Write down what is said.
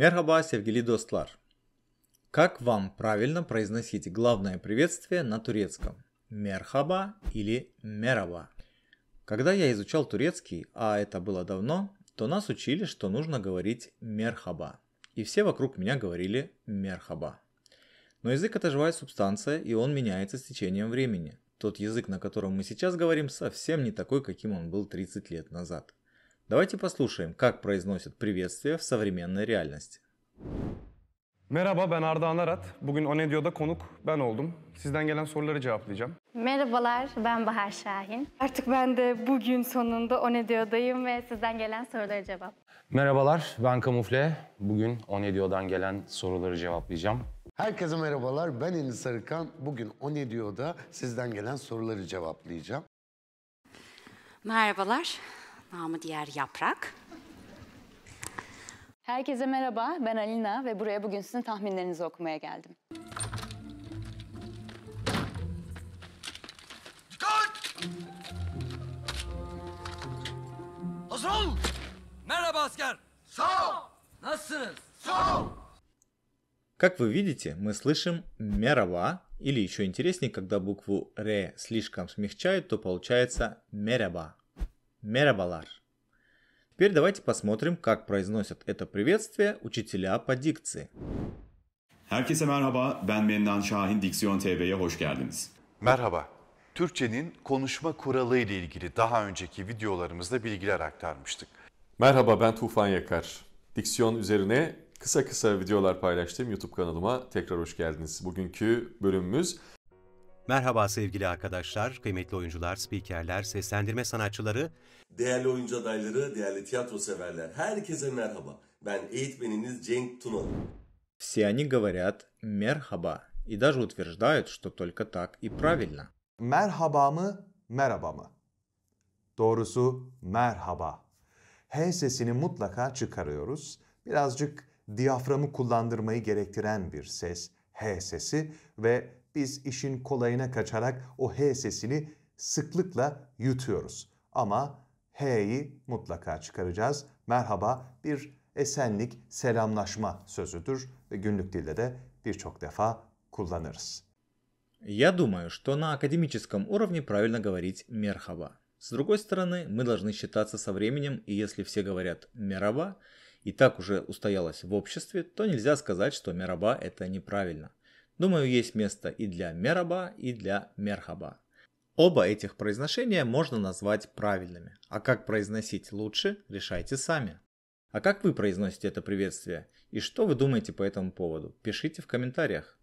Merhaba sevgili dostlar. Как вам правильно произносить главное приветствие на турецком? Мерхаба или мераба? Когда я изучал турецкий, а это было давно, то нас учили, что нужно говорить мерхаба. И все вокруг меня говорили мерхаба. Но язык это живая субстанция, и он меняется с течением времени. Тот язык, на котором мы сейчас говорим, совсем не такой, каким он был 30 лет назад. Давайте послушаем, как произносят приветствие в современной реальности. Merhaba ben Arda Anarat. Bugün Onedio'da konuk ben oldum. Sizden gelen soruları cevaplayacağım. Merhabalar ben Bahar Şahin. Artık ben de bugün sonunda Onedio'dayım ve sizden gelen soruları cevap. Merhabalar ben Kamufle. Bugün Onedio'dan gelen soruları cevaplayacağım. Herkese merhabalar ben Enis Sarıkan. Bugün Onedio'da sizden gelen soruları cevaplayacağım. Merhabalar namı diğer yaprak. Herkese merhaba, ben Alina ve buraya bugün sizin tahminlerinizi okumaya geldim. Dikkat! Hazır ol! Merhaba asker! Sağ ol! Nasılsınız? Sağ ol! Как вы видите, мы слышим «мераба», или еще интереснее, когда букву «ре» слишком смягчают, то получается «мераба», Merhabalar. Теперь давайте посмотрим, как произносят это приветствие учителя по дикции. Herkese merhaba, ben Mennan Şahin, Diksiyon TV'ye hoş geldiniz. Merhaba, Türkçenin konuşma kuralı ile ilgili daha önceki videolarımızda bilgiler aktarmıştık. Merhaba, ben Tufan Yakar. Diksiyon üzerine kısa kısa videolar paylaştığım YouTube kanalıma tekrar hoş geldiniz. Bugünkü bölümümüz Merhaba sevgili arkadaşlar, kıymetli oyuncular, spikerler, seslendirme sanatçıları, değerli oyuncu adayları, değerli tiyatro severler. Herkese merhaba. Ben eğitmeniniz Cenk Tunalı. Все они говорят «мерхаба» и даже утверждают, что только так и правильно. Merhaba mı, merhaba mı? Doğrusu merhaba. H sesini mutlaka çıkarıyoruz. Birazcık diyaframı kullandırmayı gerektiren bir ses, H sesi ve biz işin kolayına kaçarak o H sesini sıklıkla yutuyoruz. Ama H'yi mutlaka çıkaracağız. Merhaba bir esenlik, selamlaşma sözüdür ve günlük dilde de birçok defa kullanırız. Я думаю, что на академическом уровне правильно говорить «мерхаба». С другой стороны, мы должны считаться со временем, и если все говорят «мераба», и так уже устоялось в обществе, то нельзя сказать, что «мераба» — это неправильно. Думаю, есть место и для мераба, и для мерхаба. Оба этих произношения можно назвать правильными, а как произносить лучше, решайте сами. А как вы произносите это приветствие и что вы думаете по этому поводу? Пишите в комментариях.